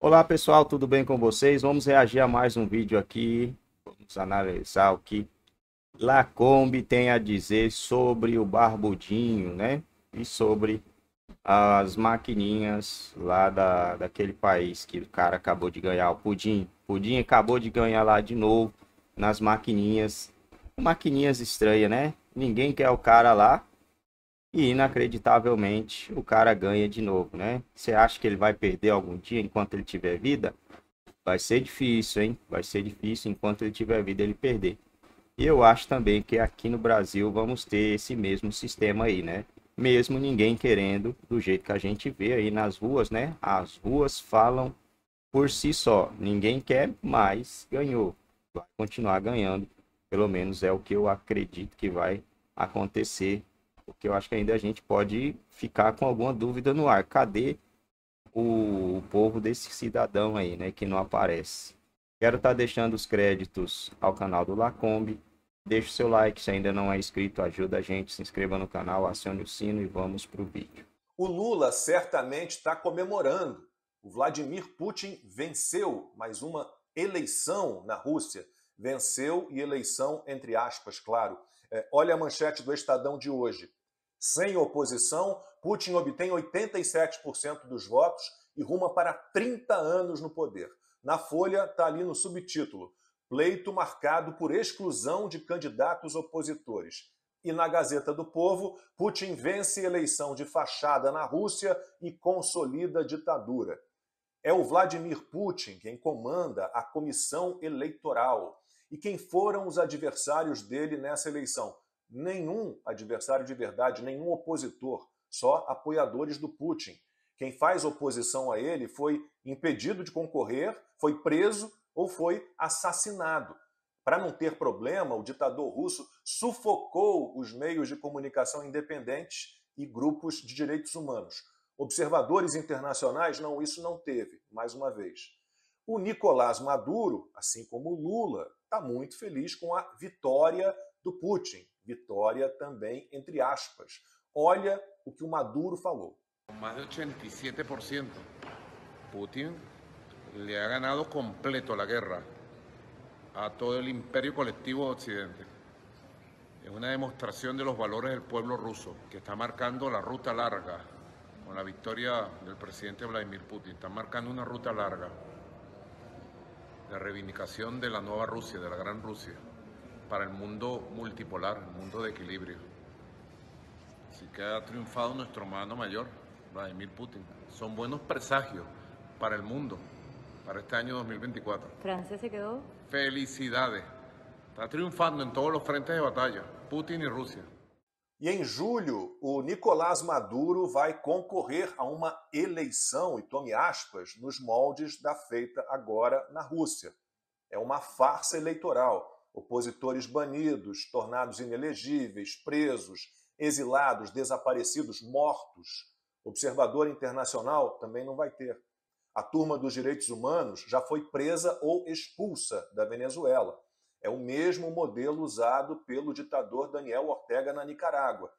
Olá pessoal, tudo bem com vocês? Vamos reagir a mais um vídeo aqui. Vamos analisar o que Lacombe tem a dizer sobre o barbudinho, né? E sobre as maquininhas lá da, daquele país que o cara acabou de ganhar, o Pudim. Pudim acabou de ganhar lá de novo nas maquininhas. Maquininhas estranhas, né? Ninguém quer o cara lá. E inacreditavelmente o cara ganha de novo, né? Você acha que ele vai perder algum dia enquanto ele tiver vida? Vai ser difícil, hein? Vai ser difícil enquanto ele tiver vida ele perder. E eu acho também que aqui no Brasil vamos ter esse mesmo sistema aí, né? Mesmo ninguém querendo, do jeito que a gente vê aí nas ruas, né? As ruas falam por si só. Ninguém quer, mas ganhou. Vai continuar ganhando. Pelo menos é o que eu acredito que vai acontecer porque eu acho que ainda a gente pode ficar com alguma dúvida no ar. Cadê o, o povo desse cidadão aí, né? Que não aparece. Quero estar tá deixando os créditos ao canal do Lacombe. Deixe seu like se ainda não é inscrito, ajuda a gente, se inscreva no canal, acione o sino e vamos para o vídeo. O Lula certamente está comemorando. O Vladimir Putin venceu mais uma eleição na Rússia. Venceu e eleição, entre aspas, claro. É, olha a manchete do Estadão de hoje. Sem oposição, Putin obtém 87% dos votos e ruma para 30 anos no poder. Na Folha está ali no subtítulo: pleito marcado por exclusão de candidatos opositores. E na Gazeta do Povo, Putin vence eleição de fachada na Rússia e consolida a ditadura. É o Vladimir Putin quem comanda a comissão eleitoral. E quem foram os adversários dele nessa eleição? nenhum adversário de verdade, nenhum opositor, só apoiadores do Putin. Quem faz oposição a ele foi impedido de concorrer, foi preso ou foi assassinado. Para não ter problema, o ditador russo sufocou os meios de comunicação independentes e grupos de direitos humanos. Observadores internacionais, não, isso não teve, mais uma vez. O Nicolás Maduro, assim como Lula, está muito feliz com a vitória do Putin. victoria también, entre aspas. Olha o que o Maduro falou. Más de 87%. Putin le ha ganado completo la guerra a todo el imperio colectivo Occidente. Es una demostración de los valores del pueblo ruso, que está marcando la ruta larga con la victoria del presidente Vladimir Putin. Está marcando una ruta larga de reivindicación de la nueva Rusia, de la gran Rusia para el mundo multipolar, el mundo de equilibrio. Así que ha triunfado nuestro hermano mayor, Vladimir Putin. Son buenos presagios para el mundo, para este año 2024. Francia se quedó. Felicidades. Está triunfando en todos los frentes de batalla, Putin y Rusia. Y e en em julio, Nicolás Maduro vai concorrer a uma eleição, e tome aspas, nos moldes da feita agora na Rússia. É uma farsa eleitoral opositores banidos, tornados inelegíveis, presos, exilados, desaparecidos, mortos. Observador internacional também não vai ter. A turma dos direitos humanos já foi presa ou expulsa da Venezuela. É o mesmo modelo usado pelo ditador Daniel Ortega na Nicarágua.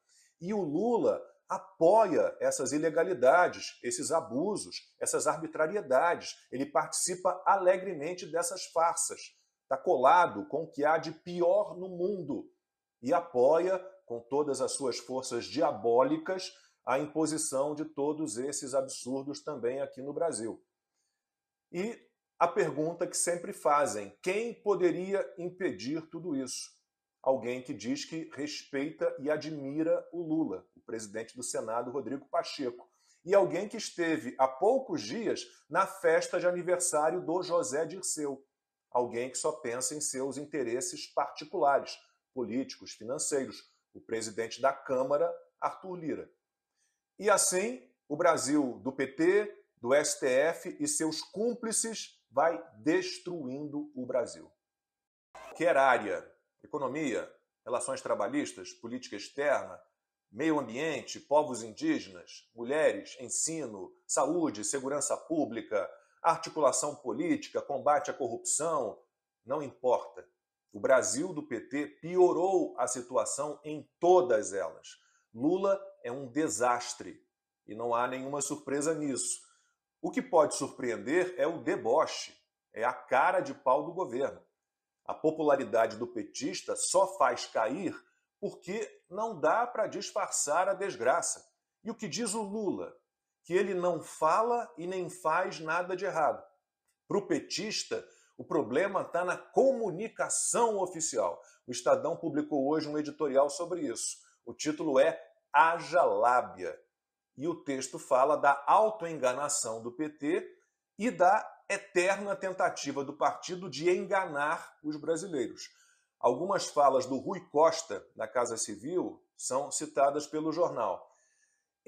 E o Lula apoia essas ilegalidades, esses abusos, essas arbitrariedades. Ele participa alegremente dessas farsas está colado com o que há de pior no mundo e apoia, com todas as suas forças diabólicas, a imposição de todos esses absurdos também aqui no Brasil. E a pergunta que sempre fazem: quem poderia impedir tudo isso? Alguém que diz que respeita e admira o Lula, o presidente do Senado, Rodrigo Pacheco. E alguém que esteve há poucos dias na festa de aniversário do José Dirceu alguém que só pensa em seus interesses particulares, políticos, financeiros, o presidente da Câmara, Arthur Lira. E assim, o Brasil do PT, do STF e seus cúmplices vai destruindo o Brasil. Qualquer área, economia, relações trabalhistas, política externa, meio ambiente, povos indígenas, mulheres, ensino, saúde, segurança pública, articulação política, combate à corrupção, não importa. O Brasil do PT piorou a situação em todas elas. Lula é um desastre e não há nenhuma surpresa nisso. O que pode surpreender é o deboche, é a cara de pau do governo. A popularidade do petista só faz cair porque não dá para disfarçar a desgraça. E o que diz o Lula? que ele não fala e nem faz nada de errado. Para o petista, o problema está na comunicação oficial. O Estadão publicou hoje um editorial sobre isso. O título é Haja Lábia. E o texto fala da autoenganação do PT e da eterna tentativa do partido de enganar os brasileiros. Algumas falas do Rui Costa, da Casa Civil, são citadas pelo jornal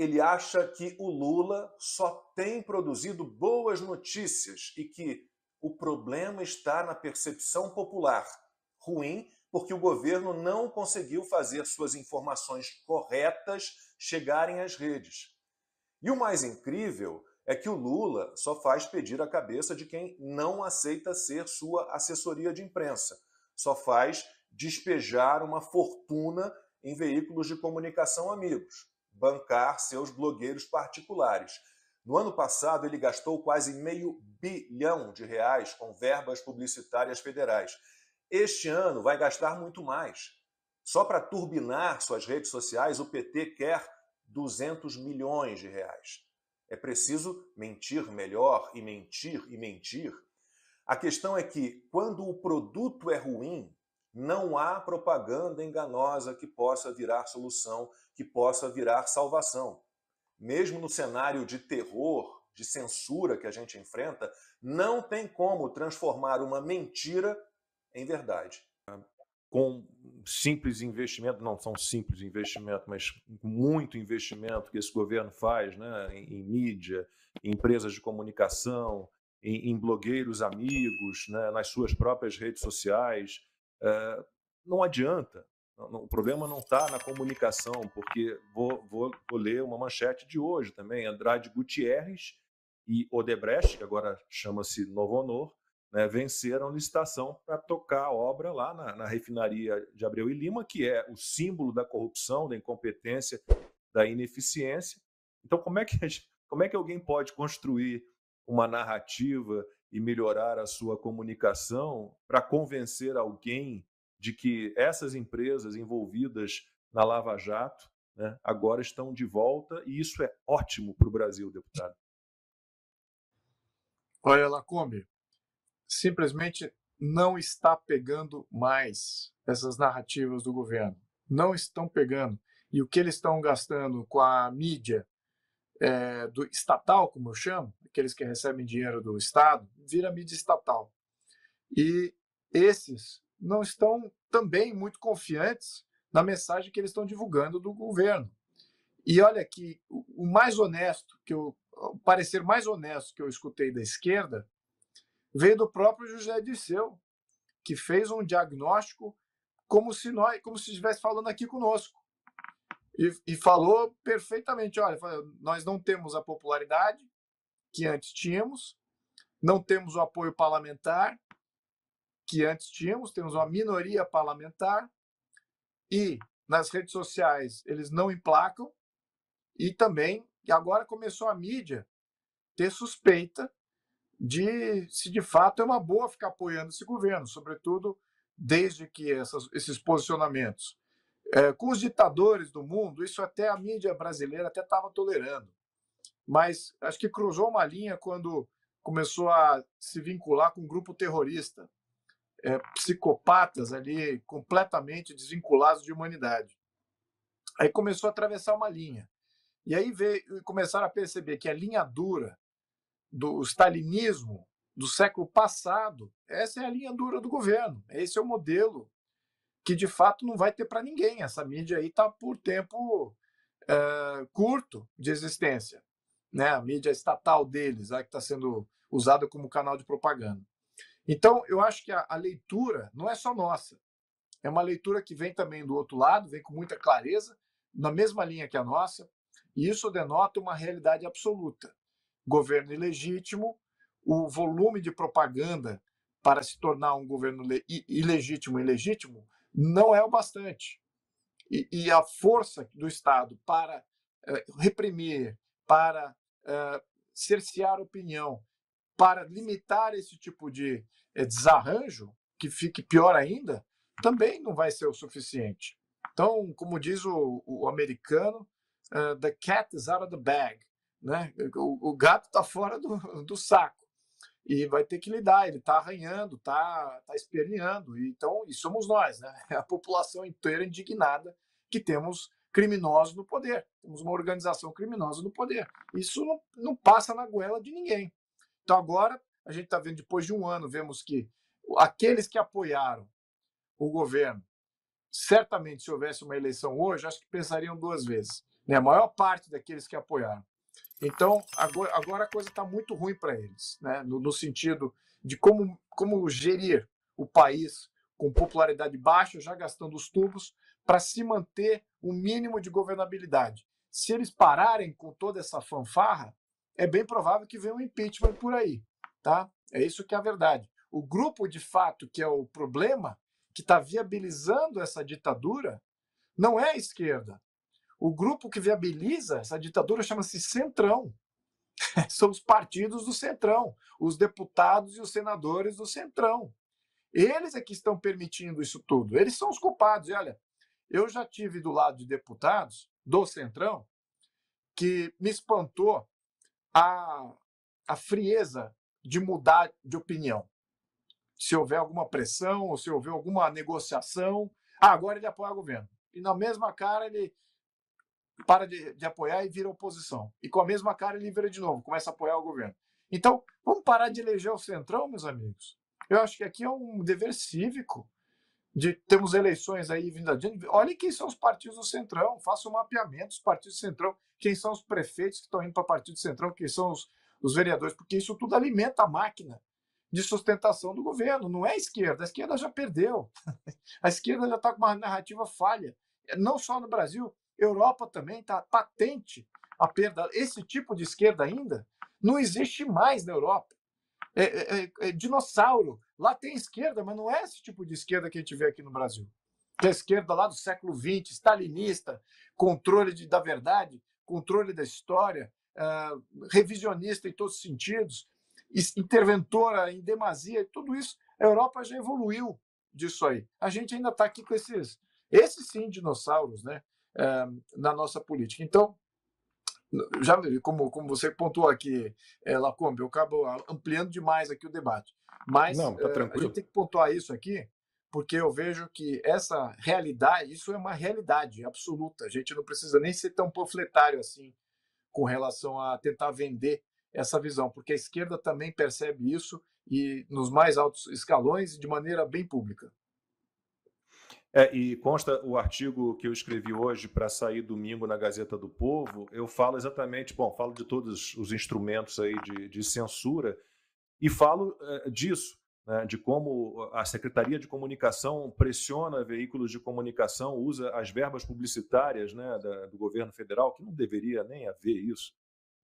ele acha que o Lula só tem produzido boas notícias e que o problema está na percepção popular. Ruim, porque o governo não conseguiu fazer suas informações corretas chegarem às redes. E o mais incrível é que o Lula só faz pedir a cabeça de quem não aceita ser sua assessoria de imprensa, só faz despejar uma fortuna em veículos de comunicação amigos bancar seus blogueiros particulares. No ano passado, ele gastou quase meio bilhão de reais com verbas publicitárias federais. Este ano vai gastar muito mais. Só para turbinar suas redes sociais, o PT quer 200 milhões de reais. É preciso mentir melhor e mentir e mentir. A questão é que, quando o produto é ruim, não há propaganda enganosa que possa virar solução, que possa virar salvação. Mesmo no cenário de terror, de censura que a gente enfrenta, não tem como transformar uma mentira em verdade. Com simples investimento, não são simples investimento, mas muito investimento que esse governo faz né, em, em mídia, em empresas de comunicação, em, em blogueiros amigos, né, nas suas próprias redes sociais, não adianta. O problema não está na comunicação, porque vou, vou, vou, ler uma manchete de hoje também. Andrade Gutierrez e Odebrecht, que agora chama-se Novo Honor, né, venceram licitação para tocar obra lá na, na refinaria de Abreu e Lima, que é o símbolo da corrupção, da incompetência, da ineficiência. Então, como é que, como é que alguém pode construir uma narrativa e melhorar a sua comunicação para convencer alguém de que essas empresas envolvidas na Lava Jato né, agora estão de volta e isso é ótimo para o Brasil, deputado. Olha, Lacombe, simplesmente não está pegando mais essas narrativas do governo. Não estão pegando. E o que eles estão gastando com a mídia, é, do estatal, como eu chamo, aqueles que recebem dinheiro do Estado, vira mídia estatal. E esses não estão também muito confiantes na mensagem que eles estão divulgando do governo. E olha que o mais honesto que eu o parecer mais honesto que eu escutei da esquerda veio do próprio José Dirceu, que fez um diagnóstico como se nós, como se estivesse falando aqui conosco. E, e falou perfeitamente: olha, nós não temos a popularidade que antes tínhamos, não temos o apoio parlamentar que antes tínhamos, temos uma minoria parlamentar e nas redes sociais eles não emplacam e também agora começou a mídia ter suspeita de se de fato é uma boa ficar apoiando esse governo, sobretudo desde que essas, esses posicionamentos é, com os ditadores do mundo, isso até a mídia brasileira até estava tolerando. Mas acho que cruzou uma linha quando começou a se vincular com um grupo terrorista, é, psicopatas ali completamente desvinculados de humanidade. Aí começou a atravessar uma linha. E aí veio, começaram a perceber que a linha dura do stalinismo do século passado, essa é a linha dura do governo, esse é o modelo que de fato não vai ter para ninguém. Essa mídia aí está por tempo é, curto de existência, né? A mídia estatal deles, a que está sendo usada como canal de propaganda. Então, eu acho que a, a leitura não é só nossa. É uma leitura que vem também do outro lado, vem com muita clareza, na mesma linha que a nossa, e isso denota uma realidade absoluta. Governo ilegítimo, o volume de propaganda para se tornar um governo ilegítimo ilegítimo não é o bastante. E, e a força do Estado para uh, reprimir, para uh, cercear opinião, para limitar esse tipo de uh, desarranjo, que fique pior ainda, também não vai ser o suficiente. Então, como diz o, o americano, uh, the cat is out of the bag. Né? O, o gato está fora do, do saco e vai ter que lidar. Ele está arranhando, está tá esperneando. Então, e somos nós, né? É a população inteira indignada que temos criminosos no poder. Temos uma organização criminosa no poder. Isso não, não passa na goela de ninguém. Então, agora, a gente está vendo, depois de um ano, vemos que aqueles que apoiaram o governo, certamente, se houvesse uma eleição hoje, acho que pensariam duas vezes. Né? A maior parte daqueles que apoiaram. Então, agora, agora a coisa está muito ruim para eles, né? No, no, sentido de como, como gerir o país com popularidade baixa, já gastando os tubos, para se manter o um mínimo de governabilidade. Se eles pararem com toda essa fanfarra, é bem provável que venha um impeachment por aí, tá? É isso que é a verdade. O grupo, de fato, que é o problema, que está viabilizando essa ditadura, não é a esquerda, o grupo que viabiliza essa ditadura chama-se Centrão. São os partidos do Centrão, os deputados e os senadores do Centrão. Eles é que estão permitindo isso tudo. Eles são os culpados. E olha, eu já tive do lado de deputados do Centrão que me espantou a, a frieza de mudar de opinião. Se houver alguma pressão ou se houver alguma negociação, ah, agora ele apoia o governo. E na mesma cara ele para de, de apoiar e vira oposição. E com a mesma cara ele vira de novo, começa a apoiar o governo. Então, vamos parar de eleger o Centrão, meus amigos? Eu acho que aqui é um dever cívico de termos eleições aí vindo adiante. Olhem quem são os partidos do Centrão, faça um mapeamento dos partidos do Centrão, quem são os prefeitos que estão indo para o partido do Centrão, quem são os, os vereadores, porque isso tudo alimenta a máquina de sustentação do governo. Não é a esquerda, a esquerda já perdeu. A esquerda já está com uma narrativa falha, não só no Brasil, Europa também está patente a perda. Esse tipo de esquerda ainda não existe mais na Europa. É, é, é, é, dinossauro. Lá tem esquerda, mas não é esse tipo de esquerda que a gente vê aqui no Brasil. Que é a esquerda lá do século XX, stalinista, controle de, da verdade, controle da história, uh, revisionista em todos os sentidos, interventora em demasia, tudo isso. A Europa já evoluiu disso aí. A gente ainda está aqui com esses, esses sim, dinossauros, né? é, na nossa política. Então, já como, como você pontuou aqui, é, Lacombe, eu acabo ampliando demais aqui o debate. Mas Não, tá é, a gente tem que pontuar isso aqui, porque eu vejo que essa realidade, isso é uma realidade absoluta. A gente não precisa nem ser tão panfletário assim com relação a tentar vender essa visão, porque a esquerda também percebe isso e nos mais altos escalões de maneira bem pública. É, e consta o artigo que eu escrevi hoje para sair domingo na Gazeta do Povo, eu falo exatamente, bom, falo de todos os instrumentos aí de, de censura e falo é, disso, né, de como a Secretaria de Comunicação pressiona veículos de comunicação, usa as verbas publicitárias né, da, do governo federal, que não deveria nem haver isso,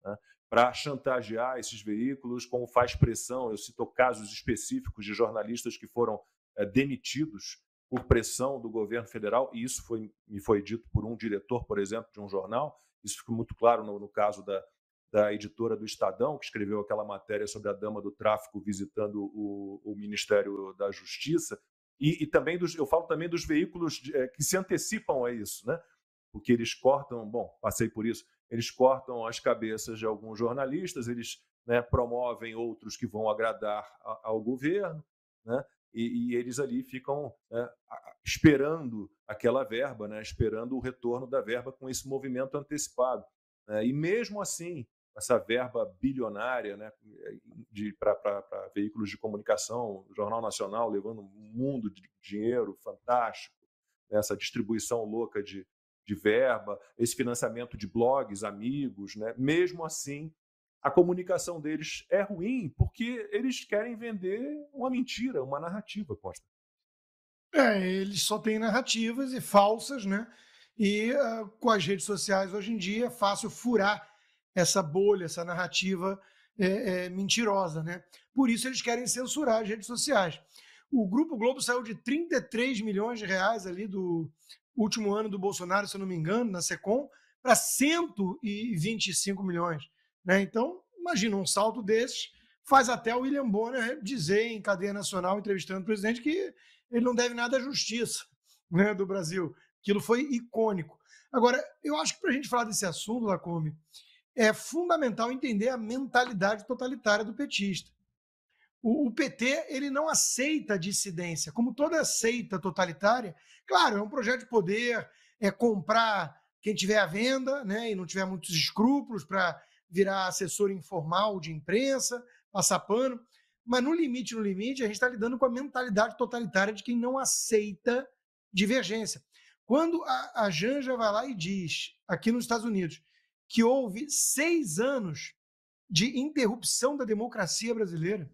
né, para chantagear esses veículos, como faz pressão, eu cito casos específicos de jornalistas que foram é, demitidos por pressão do governo federal, e isso foi, me foi dito por um diretor, por exemplo, de um jornal, isso ficou muito claro no, no caso da, da editora do Estadão, que escreveu aquela matéria sobre a dama do tráfico visitando o, o Ministério da Justiça, e, e, também dos, eu falo também dos veículos de, é, que se antecipam a isso, né? Porque eles cortam, bom, passei por isso, eles cortam as cabeças de alguns jornalistas, eles né, promovem outros que vão agradar a, ao governo, né? e, e eles ali ficam é, esperando aquela verba, né, esperando o retorno da verba com esse movimento antecipado. Né. E mesmo assim, essa verba bilionária né, eh, para veículos de comunicação, o Jornal Nacional levando um mundo de dinheiro fantástico, né, essa distribuição louca de, de verba, esse financiamento de blogs, amigos, né? mesmo assim a comunicação deles é ruim porque eles querem vender uma mentira, uma narrativa, Costa. É, eles só têm narrativas e falsas, né? E uh, com as redes sociais hoje em dia é fácil furar essa bolha, essa narrativa é, é, mentirosa, né? Por isso eles querem censurar as redes sociais. O Grupo Globo saiu de 33 milhões de reais ali do último ano do Bolsonaro, se eu não me engano, na SECOM, para 125 milhões. Né? Então, imagina um salto desse, faz até o William Bonner dizer em cadeia nacional, entrevistando o presidente, que ele não deve nada à justiça né, do Brasil. Aquilo foi icônico. Agora, eu acho que para a gente falar desse assunto, Lacome, é fundamental entender a mentalidade totalitária do petista. O, o, PT ele não aceita dissidência, como toda seita totalitária. Claro, é um projeto de poder, é comprar quem tiver à venda, né, e não tiver muitos escrúpulos para virar assessor informal de imprensa, passar pano. Mas no limite, no limite, a gente está lidando com a mentalidade totalitária de quem não aceita divergência. Quando a, a Janja vai lá e diz, aqui nos Estados Unidos, que houve seis anos de interrupção da democracia brasileira,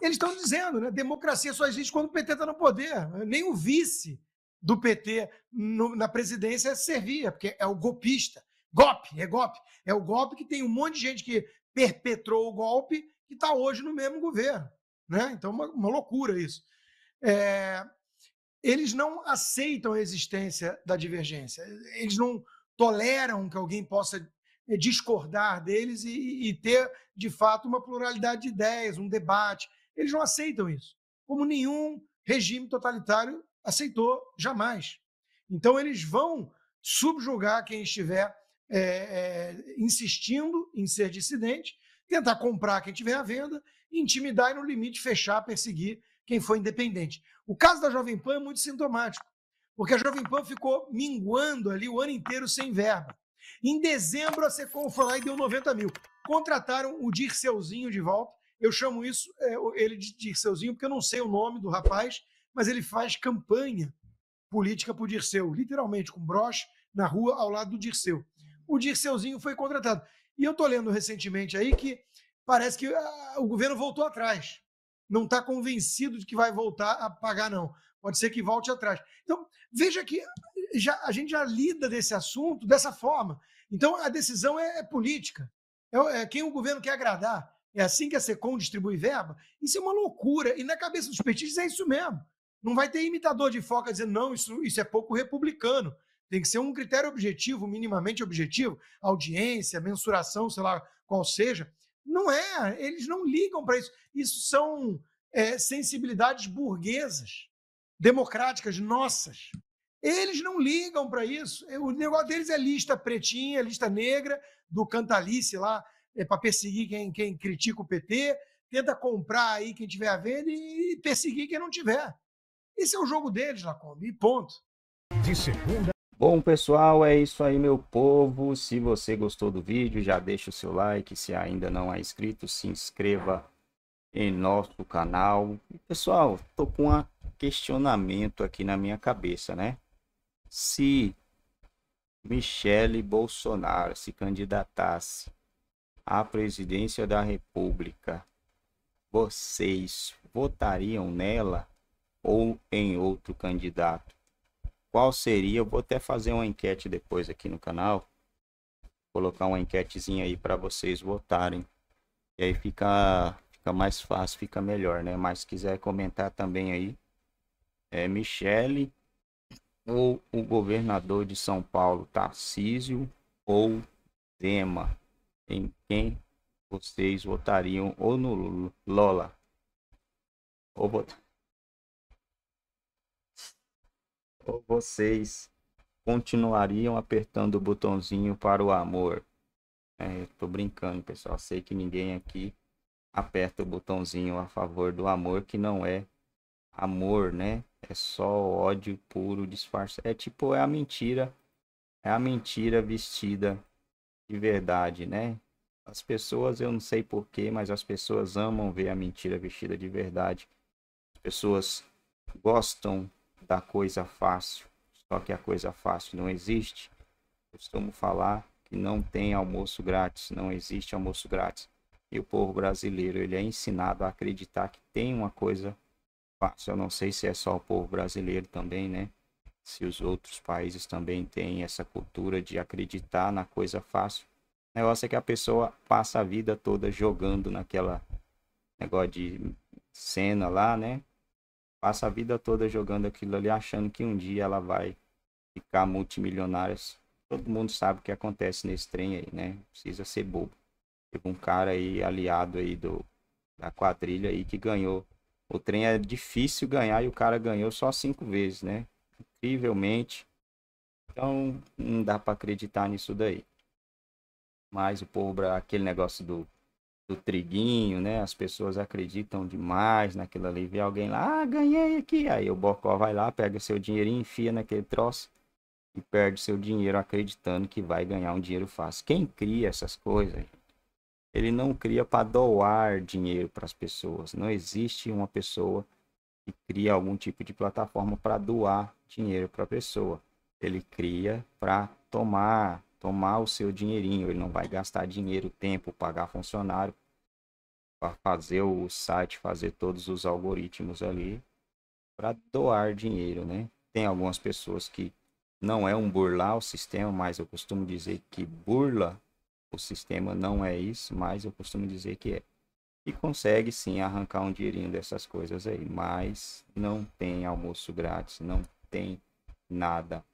eles estão dizendo, né? Democracia só existe quando o PT está no poder. Nem o vice do PT no, na presidência servia, porque é o golpista. Golpe, é golpe. É o golpe que tem um monte de gente que perpetrou o golpe que está hoje no mesmo governo. Né? Então, uma, uma loucura isso. É, eles não aceitam a existência da divergência. Eles não toleram que alguém possa é, discordar deles e, e, ter, de fato, uma pluralidade de ideias, um debate. Eles não aceitam isso, como nenhum regime totalitário aceitou jamais. Então, eles vão subjugar quem estiver é, é, insistindo em ser dissidente, tentar comprar quem tiver à venda, intimidar e, no limite, fechar, perseguir quem for independente. O caso da Jovem Pan é muito sintomático, porque a Jovem Pan ficou minguando ali o ano inteiro sem verba. Em dezembro, a Secom foi lá e deu 90 mil. Contrataram o Dirceuzinho de volta. Eu chamo isso, é, ele de Dirceuzinho, porque eu não sei o nome do rapaz, mas ele faz campanha política para o Dirceu, literalmente, com broche na rua ao lado do Dirceu o Dirceuzinho foi contratado. E eu estou lendo recentemente aí que parece que ah, o governo voltou atrás. Não está convencido de que vai voltar a pagar, não. Pode ser que volte atrás. Então, veja que já, a gente já lida desse assunto dessa forma. Então, a decisão é, é política. É, é, quem o governo quer agradar. É assim que a SECOM distribui verba? Isso é uma loucura. E na cabeça dos petistas é isso mesmo. Não vai ter imitador de foca dizendo, não, isso, isso é pouco republicano. Tem que ser um critério objetivo, minimamente objetivo, audiência, mensuração, sei lá qual seja. Não é, eles não ligam para isso. Isso são é, sensibilidades burguesas, democráticas nossas. Eles não ligam para isso. É, o negócio deles é lista pretinha, lista negra, do Cantalice lá, é para perseguir quem, quem critica o PT, tenta comprar aí quem tiver a venda e perseguir quem não tiver. Esse é o jogo deles, Lacombe, e ponto. De segunda Bom, pessoal, é isso aí, meu povo. Se você gostou do vídeo, já deixa o seu like. Se ainda não é inscrito, se inscreva em nosso canal. Pessoal, tô com um questionamento aqui na minha cabeça, né? Se Michele Bolsonaro se candidatasse à presidência da República, vocês votariam nela ou em outro candidato? qual seria, eu vou até fazer uma enquete depois aqui no canal, colocar uma enquetezinha aí para vocês votarem. E aí fica, fica mais fácil, fica melhor, né? Mas se quiser comentar também aí, é Michele ou o governador de São Paulo, Tarcísio ou Zema, em quem vocês votariam ou no Lola? Ou votar Ou vocês continuariam apertando o botãozinho para o amor? É, eu tô brincando, pessoal. Sei que ninguém aqui aperta o botãozinho a favor do amor, que não é amor, né? É só ódio puro disfarce. É tipo, é a mentira. É a mentira vestida de verdade, né? As pessoas, eu não sei porquê, mas as pessoas amam ver a mentira vestida de verdade. As pessoas gostam da coisa fácil. Só que a coisa fácil não existe. Costumo falar que não tem almoço grátis, não existe almoço grátis. E o povo brasileiro, ele é ensinado a acreditar que tem uma coisa fácil. Eu não sei se é só o povo brasileiro também, né? Se os outros países também têm essa cultura de acreditar na coisa fácil. O negócio é que a pessoa passa a vida toda jogando naquela negócio de cena lá, né? passa a vida toda jogando aquilo ali, achando que um dia ela vai ficar multimilionária. Todo mundo sabe o que acontece nesse trem aí, né? Precisa ser bobo. Teve um cara aí aliado aí do, da quadrilha aí que ganhou. O trem é difícil ganhar e o cara ganhou só cinco vezes, né? Incrivelmente. Então não dá para acreditar nisso daí. Mas o povo, aquele negócio do do triguinho, né? As pessoas acreditam demais naquilo ali. Vê alguém lá, ah, ganhei aqui. Aí o Bocó vai lá, pega seu dinheiro e enfia naquele troço e perde seu dinheiro acreditando que vai ganhar um dinheiro fácil. Quem cria essas coisas? Ele não cria para doar dinheiro para as pessoas. Não existe uma pessoa que cria algum tipo de plataforma para doar dinheiro para a pessoa. Ele cria para tomar tomar o seu dinheirinho, ele não vai gastar dinheiro, tempo, pagar funcionário para fazer o site, fazer todos os algoritmos ali para doar dinheiro, né? Tem algumas pessoas que não é um burlar o sistema, mas eu costumo dizer que burla o sistema não é isso, mas eu costumo dizer que é. E consegue sim arrancar um dinheirinho dessas coisas aí, mas não tem almoço grátis, não tem nada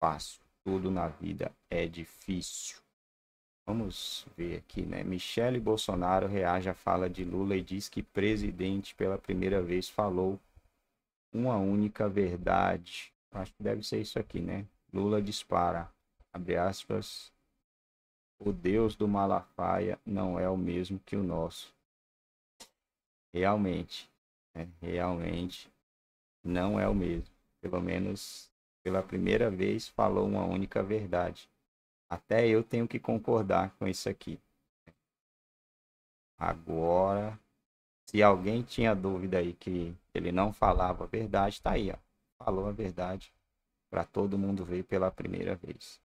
fácil tudo na vida é difícil. Vamos ver aqui, né? Michele Bolsonaro reage à fala de Lula e diz que presidente pela primeira vez falou uma única verdade. Acho que deve ser isso aqui, né? Lula dispara, abre aspas, o Deus do Malafaia não é o mesmo que o nosso. Realmente, né? realmente não é o mesmo. Pelo menos pela primeira vez, falou uma única verdade. Até eu tenho que concordar com isso aqui. Agora, se alguém tinha dúvida aí que ele não falava a verdade, tá aí, ó. Falou a verdade para todo mundo ver pela primeira vez.